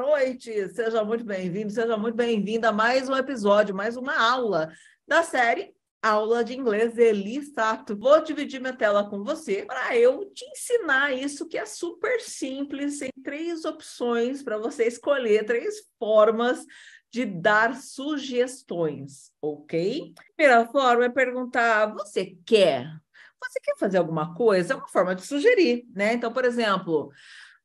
noite! Seja muito bem-vindo, seja muito bem-vinda a mais um episódio, mais uma aula da série Aula de Inglês Eli Sato. Vou dividir minha tela com você para eu te ensinar isso que é super simples, tem três opções para você escolher, três formas de dar sugestões, ok? Primeira forma é perguntar: você quer? Você quer fazer alguma coisa? É uma forma de sugerir, né? Então, por exemplo,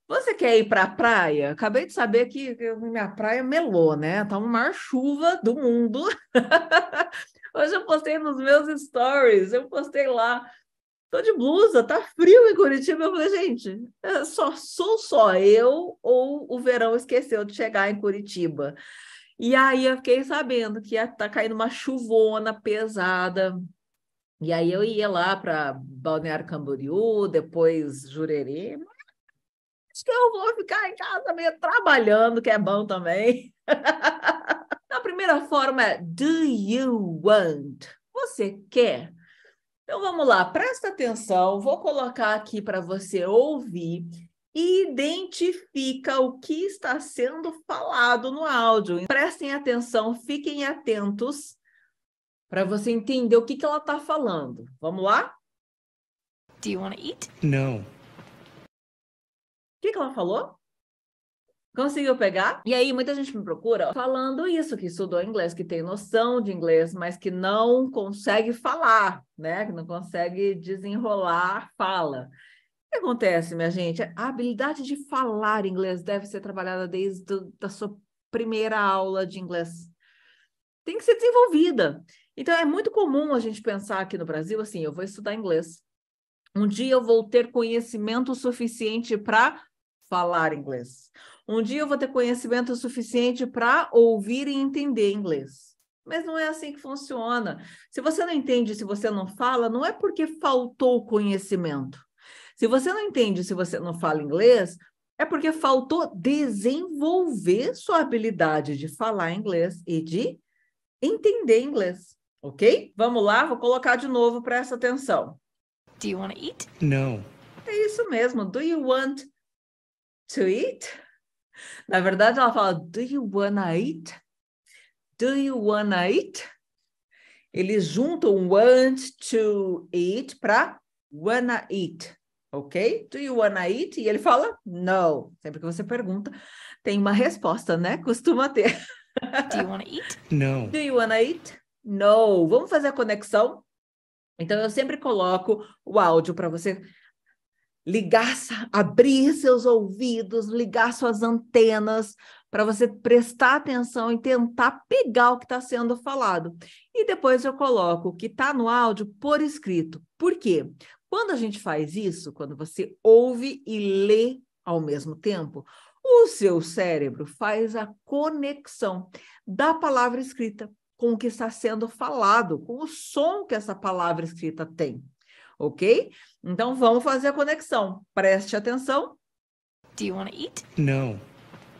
você quer ir para a praia? Acabei de saber que minha praia melou, né? Tá uma maior chuva do mundo. Hoje eu postei nos meus stories, eu postei lá. Tô de blusa, tá frio em Curitiba. Eu falei, gente, é só sou só eu ou o verão esqueceu de chegar em Curitiba? E aí eu fiquei sabendo que ia tá caindo uma chuvona pesada. E aí eu ia lá para Balneário Camboriú, depois Jurerê, acho que eu vou ficar em casa meio trabalhando, que é bom também. a primeira forma é do you want? Você quer? Então vamos lá, presta atenção, vou colocar aqui para você ouvir e identifica o que está sendo falado no áudio. Prestem atenção, fiquem atentos para você entender o que, que ela está falando. Vamos lá? Do you want to eat? No que, que ela falou? Conseguiu pegar? E aí, muita gente me procura falando isso, que estudou inglês, que tem noção de inglês, mas que não consegue falar, né? Que não consegue desenrolar fala. O que acontece, minha gente? A habilidade de falar inglês deve ser trabalhada desde a da sua primeira aula de inglês. Tem que ser desenvolvida. Então, é muito comum a gente pensar aqui no Brasil assim: eu vou estudar inglês. Um dia eu vou ter conhecimento suficiente para falar inglês. Um dia eu vou ter conhecimento suficiente para ouvir e entender inglês. Mas não é assim que funciona. Se você não entende, se você não fala, não é porque faltou conhecimento. Se você não entende, se você não fala inglês, é porque faltou desenvolver sua habilidade de falar inglês e de entender inglês. Ok? Vamos lá, vou colocar de novo, presta atenção. Do you want to eat? No. É isso mesmo. Do you want to eat? Na verdade, ela fala, do you wanna eat? Do you wanna eat? Eles juntam want to eat para wanna eat, ok? Do you wanna eat? E ele fala no. Sempre que você pergunta, tem uma resposta, né? Costuma ter. Do you wanna eat? No. Do you wanna eat? No. Vamos fazer a conexão? Então, eu sempre coloco o áudio para você ligar, abrir seus ouvidos, ligar suas antenas para você prestar atenção e tentar pegar o que está sendo falado. E depois eu coloco o que está no áudio por escrito. Por quê? Quando a gente faz isso, quando você ouve e lê ao mesmo tempo, o seu cérebro faz a conexão da palavra escrita com o que está sendo falado, com o som que essa palavra escrita tem ok? Então vamos fazer a conexão. Preste atenção. Do you want to eat? No.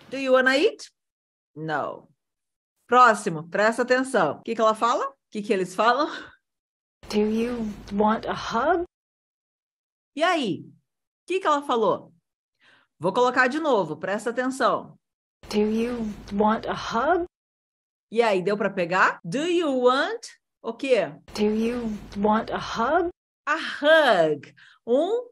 Do you want to eat? No. Próximo, presta atenção. O que, que ela fala? O que, que eles falam? Do you want a hug? E aí? O que, que ela falou? Vou colocar de novo, presta atenção. Do you want a hug? E aí, deu para pegar? Do you want o quê? Do you want a hug? a hug, um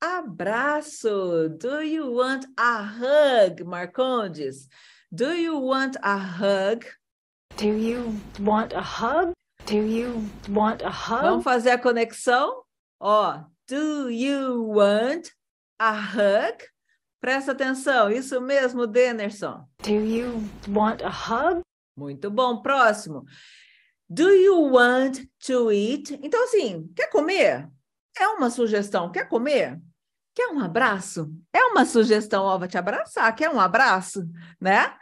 abraço. Do you want a hug, Marcondes? Do you want a hug? Do you want a hug? Do you want a hug? Vamos fazer a conexão? Ó, do you want a hug? Presta atenção, isso mesmo, Denerson. Do you want a hug? Muito bom, próximo. Do you want to eat? Então, assim, quer comer? É uma sugestão. Quer comer? Quer um abraço? É uma sugestão. Ó, vou te abraçar. Quer um abraço? Né?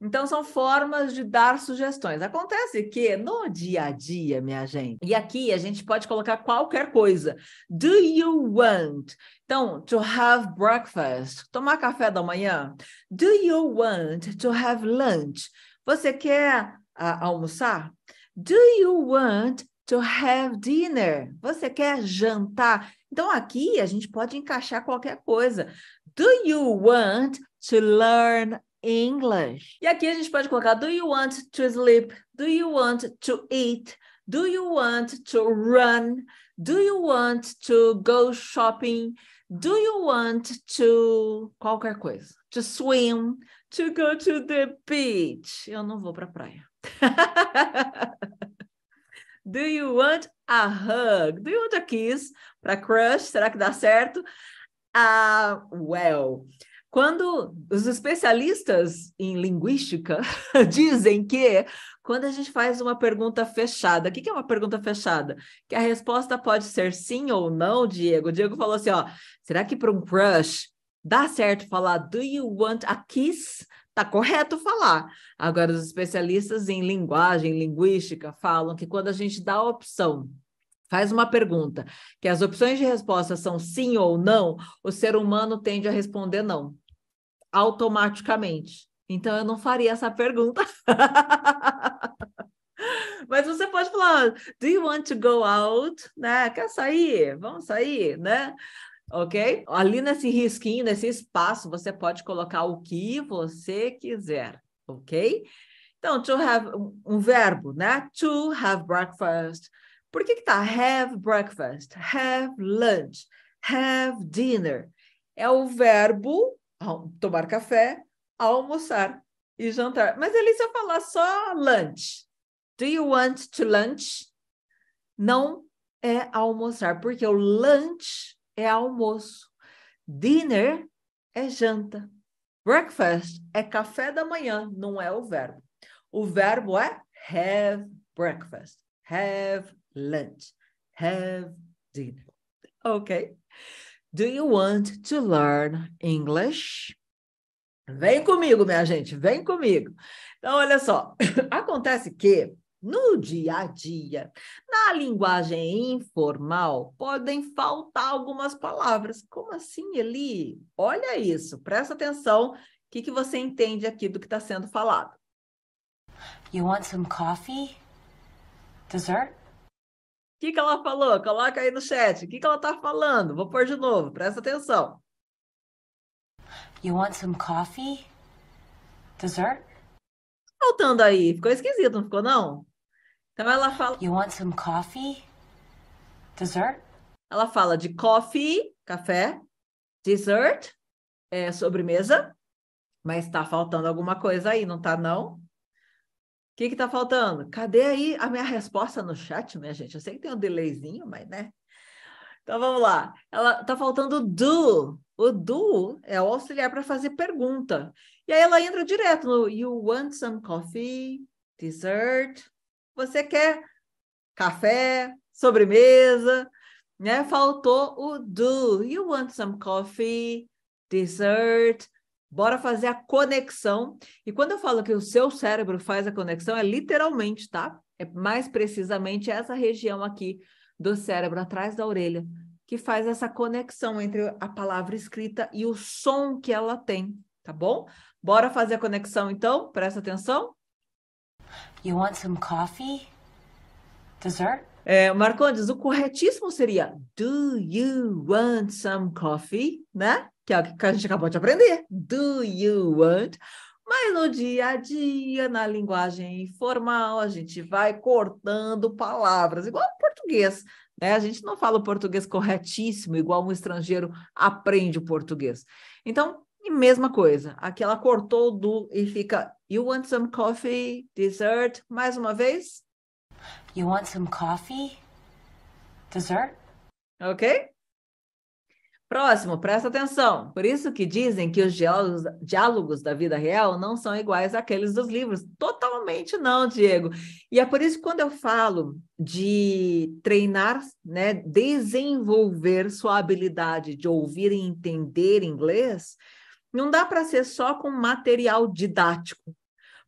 Então, são formas de dar sugestões. Acontece que no dia a dia, minha gente, e aqui a gente pode colocar qualquer coisa. Do you want? Então, to have breakfast, tomar café da manhã. Do you want to have lunch? Você quer ah, almoçar? Do you want to have dinner? Você quer jantar? Então aqui a gente pode encaixar qualquer coisa. Do you want to learn English? E aqui a gente pode colocar Do you want to sleep? Do you want to eat? Do you want to run? Do you want to go shopping? Do you want to qualquer coisa? To swim? To go to the beach? Eu não vou para a praia. Do you want a hug? Do you want a kiss? Para crush, será que dá certo? Ah, well. Quando os especialistas em linguística dizem que quando a gente faz uma pergunta fechada, o que, que é uma pergunta fechada? Que a resposta pode ser sim ou não, Diego. O Diego falou assim: ó, será que para um crush dá certo falar do you want a kiss? Está correto falar. Agora, os especialistas em linguagem, linguística, falam que quando a gente dá a opção, faz uma pergunta, que as opções de resposta são sim ou não, o ser humano tende a responder não, automaticamente. Então, eu não faria essa pergunta. Mas você pode falar, do you want to go out? Né? Quer sair? Vamos sair, né? ok? Ali nesse risquinho, nesse espaço, você pode colocar o que você quiser, ok? Então, to have, um verbo, né? To have breakfast. Por que que tá have breakfast, have lunch, have dinner? É o verbo tomar café, almoçar e jantar. Mas ali se eu falar só lunch, do you want to lunch? Não é almoçar, porque o lunch é almoço. Dinner é janta. Breakfast é café da manhã, não é o verbo. O verbo é have breakfast, have lunch, have dinner. Ok? Do you want to learn English? Vem comigo, minha gente, vem comigo. Então, olha só. Acontece que no dia a dia. Na linguagem informal, podem faltar algumas palavras. Como assim, Eli? Olha isso, presta atenção. O que, que você entende aqui do que está sendo falado? You want some coffee? Dessert? O que, que ela falou? Coloca aí no chat. O que, que ela está falando? Vou pôr de novo, presta atenção. You want some coffee? Dessert? Faltando aí, ficou esquisito, não ficou não? Então ela fala. You want some coffee? Dessert? Ela fala de coffee, café, dessert, é, sobremesa, mas está faltando alguma coisa aí, não tá não? O que está faltando? Cadê aí a minha resposta no chat, minha gente? Eu sei que tem um delayzinho, mas né? Então vamos lá. Ela tá faltando do. O do é o auxiliar para fazer pergunta. E aí ela entra direto no You want some coffee? Dessert? Você quer café, sobremesa, né? Faltou o do. You want some coffee, dessert. Bora fazer a conexão. E quando eu falo que o seu cérebro faz a conexão, é literalmente, tá? É mais precisamente essa região aqui do cérebro, atrás da orelha, que faz essa conexão entre a palavra escrita e o som que ela tem, tá bom? Bora fazer a conexão então? Presta atenção. You want some coffee? Dessert? É, Marcondes, o corretíssimo seria Do you want some coffee? Né? Que é o que a gente acabou de aprender. Do you want? Mas no dia a dia, na linguagem informal, a gente vai cortando palavras, igual no português. Né? A gente não fala o português corretíssimo, igual um estrangeiro aprende o português. Então, e mesma coisa, aqui ela cortou do e fica You want some coffee, dessert? Mais uma vez. You want some coffee, dessert? Ok? Próximo, presta atenção. Por isso que dizem que os diálogos, diálogos, da vida real não são iguais àqueles dos livros. Totalmente não, Diego. E é por isso que quando eu falo de treinar, né, desenvolver sua habilidade de ouvir e entender inglês, não dá para ser só com material didático.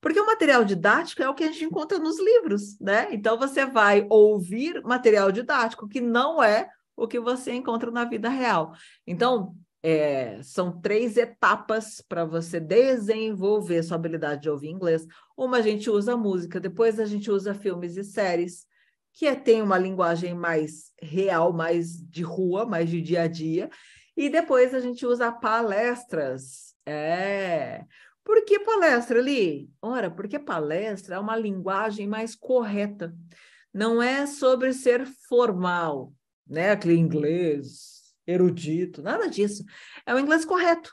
Porque o material didático é o que a gente encontra nos livros, né? Então você vai ouvir material didático que não é o que você encontra na vida real. Então, é, são três etapas para você desenvolver sua habilidade de ouvir inglês. Uma a gente usa música, depois a gente usa filmes e séries, que é, tem uma linguagem mais real, mais de rua, mais de dia a dia. E depois a gente usa palestras. É. Por que palestra, Li? Ora, porque palestra é uma linguagem mais correta. Não é sobre ser formal, né? Aquele inglês erudito, nada disso. É o inglês correto.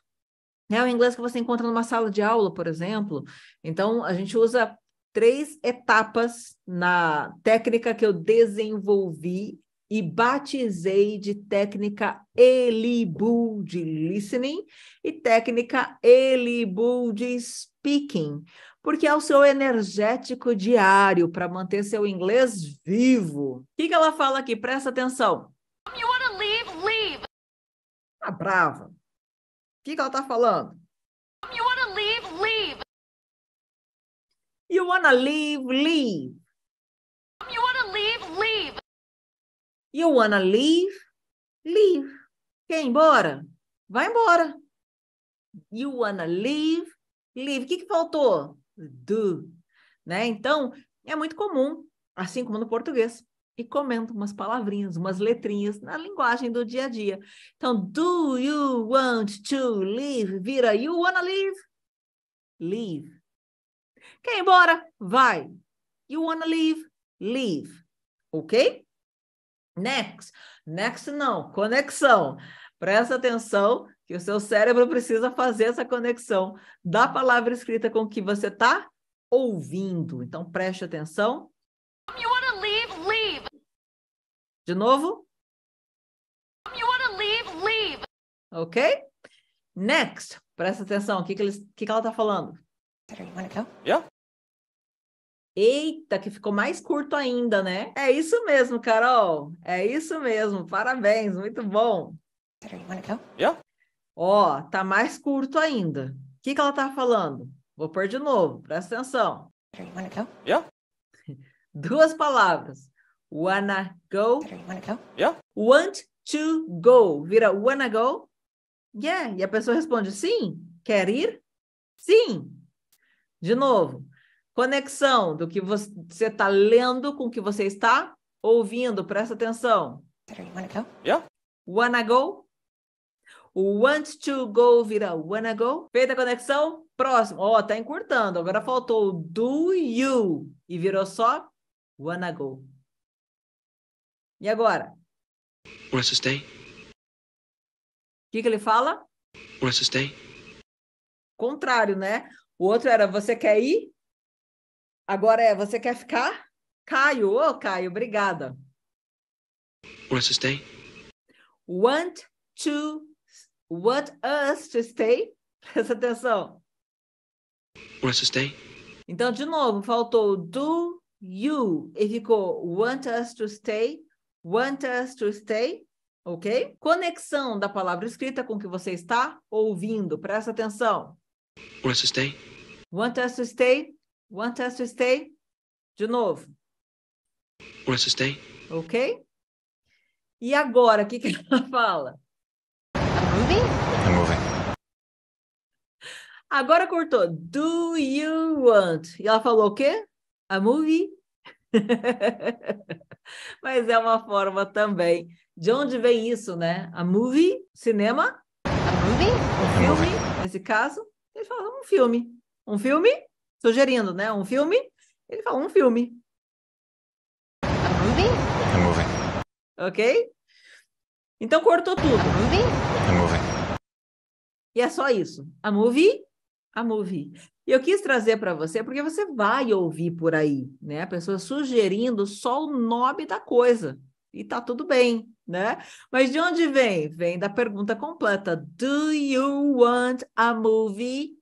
É o inglês que você encontra numa sala de aula, por exemplo. Então, a gente usa três etapas na técnica que eu desenvolvi e batizei de técnica Elibu de listening e técnica Elibu de speaking, porque é o seu energético diário para manter seu inglês vivo. O que, que ela fala aqui? Presta atenção. You wanna leave? Leave. Ah, brava. O que, que ela está falando? You wanna leave? Leave. You wanna leave? Leave. You wanna leave? Leave. Quer ir embora? Vai embora. You wanna leave? Leave. O que, que faltou? Do. Né? Então, é muito comum, assim como no português, e comento umas palavrinhas, umas letrinhas na linguagem do dia a dia. Então, do you want to leave? Vira you wanna leave? Leave. Quer ir embora? Vai. You wanna leave? Leave. Ok? Next, next não, conexão. Presta atenção que o seu cérebro precisa fazer essa conexão da palavra escrita com o que você está ouvindo. Então preste atenção. You wanna leave, leave. De novo? You wanna leave, leave. Ok? Next, presta atenção, o que, que, que, que ela está falando? You wanna go? Yeah. Eita, que ficou mais curto ainda, né? É isso mesmo, Carol. É isso mesmo. Parabéns, muito bom. Yeah. Ó, tá mais curto ainda. O que, que ela tá falando? Vou pôr de novo, presta atenção. Yeah. Duas palavras. Wanna go? go? Yeah. Want to go. Vira wanna go? Yeah. E a pessoa responde sim. Quer ir? Sim. De novo. Conexão do que você está lendo com o que você está ouvindo, presta atenção. Wanna go? Yeah. Wanna go? Want to go vira wanna go. Feita a conexão, próximo. Ó, oh, tá encurtando. Agora faltou do you e virou só wanna go. E agora? Wanna stay? O que, que ele fala? Wanna stay? Contrário, né? O outro era você quer ir? Agora é, você quer ficar? Caio, ô oh, Caio, obrigada. Want to stay? Want to, want us to stay? Presta atenção. Want to stay? Então, de novo, faltou do you e ficou want us to stay, want us to stay, ok? Conexão da palavra escrita com o que você está ouvindo, presta atenção. Want to stay? Want us to stay? Want us to stay? De novo. Want us to stay? Ok? E agora, o que, que ela fala? I'm tá moving? I'm tá moving. Agora cortou. Do you want? E ela falou o quê? A movie? Mas é uma forma também. De onde vem isso, né? A movie, cinema. A tá movie? Um filme, nesse caso. Ele fala um filme. Um filme? sugerindo, né? Um filme. Ele fala um filme. A movie? A movie. Ok? Então cortou tudo. A movie? A movie. E é só isso. A movie? A movie. E eu quis trazer para você porque você vai ouvir por aí, né? A pessoa sugerindo só o nome da coisa. E tá tudo bem, né? Mas de onde vem? Vem da pergunta completa. Do you want a movie?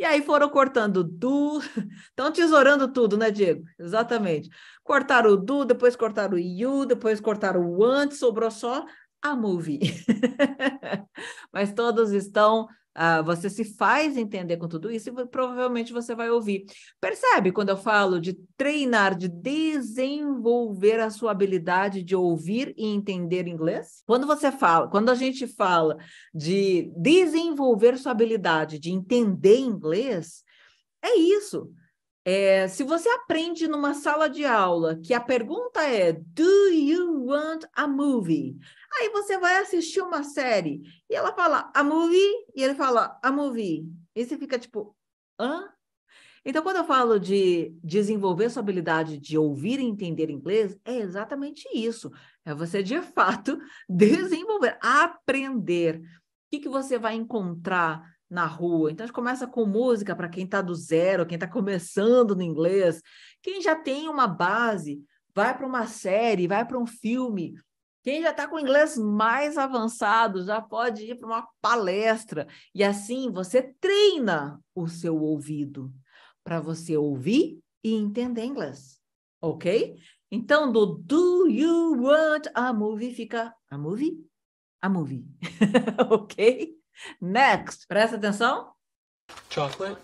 E aí foram cortando Du, estão tesourando tudo, né, Diego? Exatamente. Cortaram o Du, depois cortaram o You, depois cortaram o Antes, sobrou só a Movie. Mas todos estão Uh, você se faz entender com tudo isso e provavelmente você vai ouvir. Percebe quando eu falo de treinar, de desenvolver a sua habilidade de ouvir e entender inglês? Quando você fala, quando a gente fala de desenvolver sua habilidade de entender inglês, é isso. É, se você aprende numa sala de aula que a pergunta é Do you want a movie? Aí você vai assistir uma série e ela fala a movie e ele fala a movie. E você fica tipo, hã? Então, quando eu falo de desenvolver sua habilidade de ouvir e entender inglês, é exatamente isso. É você, de fato, desenvolver, aprender. O que, que você vai encontrar na rua? Então, a gente começa com música para quem está do zero, quem está começando no inglês. Quem já tem uma base, vai para uma série, vai para um filme quem já está com inglês mais avançado já pode ir para uma palestra e assim você treina o seu ouvido para você ouvir e entender inglês, ok? Então, do Do You Want a Movie fica a movie? A movie, ok? Next, presta atenção. Chocolate.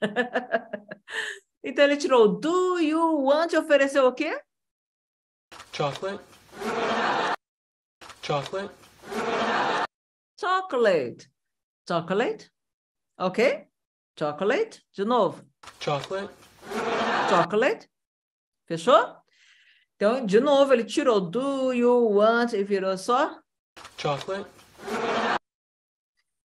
então ele tirou Do You Want e ofereceu o quê? Chocolate. Chocolate. Chocolate. Chocolate. Ok? Chocolate. De novo. Chocolate. Chocolate. Fechou? Então, de novo, ele tirou do you want e virou só chocolate.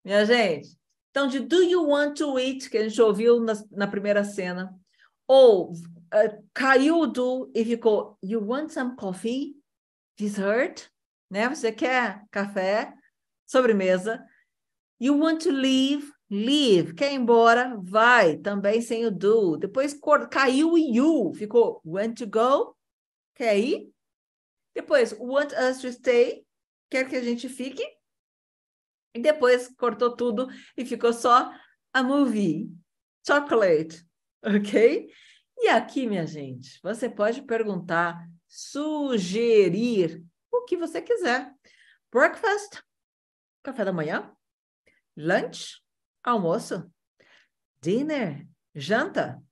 Minha gente, então de do you want to eat, que a gente ouviu na, na primeira cena, ou eh, caiu do e ficou You want some coffee? Dessert? Né? Você quer café? Sobremesa. You want to leave? Leave. Quer ir embora? Vai. Também sem o do. Depois caiu o you. Ficou want to go? Quer ir? Depois want us to stay? Quer que a gente fique? E depois cortou tudo e ficou só a movie. Chocolate. Ok? E aqui, minha gente, você pode perguntar, sugerir o que você quiser. Breakfast, café da manhã, lunch, almoço, dinner, janta,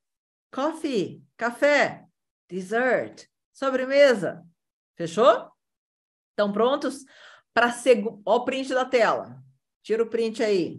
coffee, café, dessert, sobremesa. Fechou? Estão prontos? Para Ó, o print da tela. Tira o print aí.